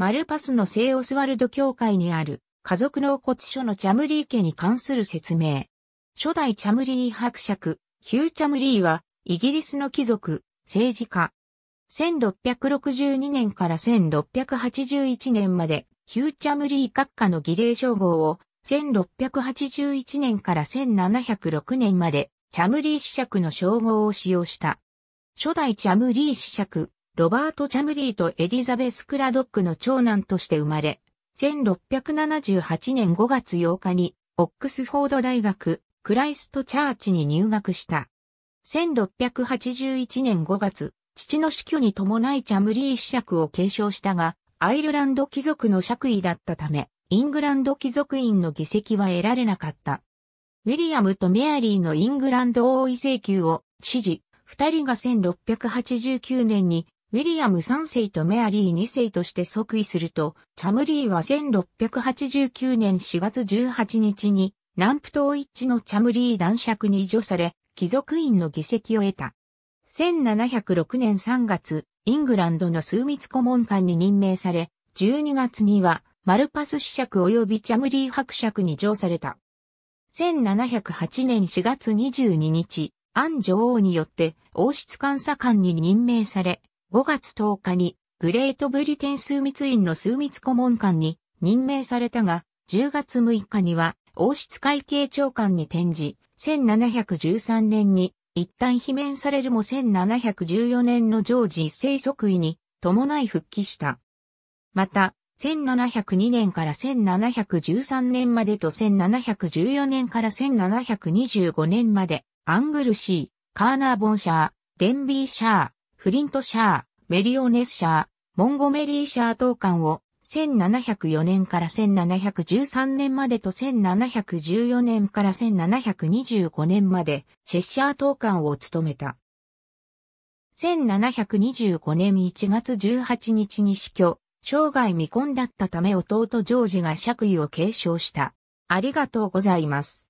マルパスの聖オスワルド教会にある家族納骨書のチャムリー家に関する説明。初代チャムリー伯爵、ヒュー・チャムリーは、イギリスの貴族、政治家。1662年から1681年まで、ヒュー・チャムリー閣下の儀礼称号を、1681年から1706年まで、チャムリー子爵の称号を使用した。初代チャムリー子爵、ロバート・チャムリーとエリザベス・クラドックの長男として生まれ、1678年5月8日に、オックスフォード大学、クライスト・チャーチに入学した。1681年5月、父の死去に伴いチャムリー子爵を継承したが、アイルランド貴族の爵位だったため、イングランド貴族院の議席は得られなかった。ウィリアムとメアリーのイングランド王位請求を支持、二人が1689年にウィリアム3世とメアリー2世として即位すると、チャムリーは1689年4月18日に南部統一のチャムリー男爵に移除され、貴族院の議席を得た。1706年3月、イングランドの数密顧問官に任命され、12月にはマルパス子爵及びチャムリー伯爵に上された。1708年4月22日、アン女王によって王室監査官に任命され、5月10日にグレートブリテン枢密院の枢密顧問官に任命されたが、10月6日には王室会計長官に転じ、1713年に一旦罷免されるも1714年のジョージ一世即位に伴い復帰した。また、1702年から1713年までと1714年から1725年まで、アングルシー、カーナーボンシャー、デンビーシャー、フリントシャー、メリオネスシャー、モンゴメリーシャー等官を1704年から1713年までと1714年から1725年までチェッシャー等官を務めた。1725年1月18日に死去、生涯未婚だったため弟ジョージが爵位を継承した。ありがとうございます。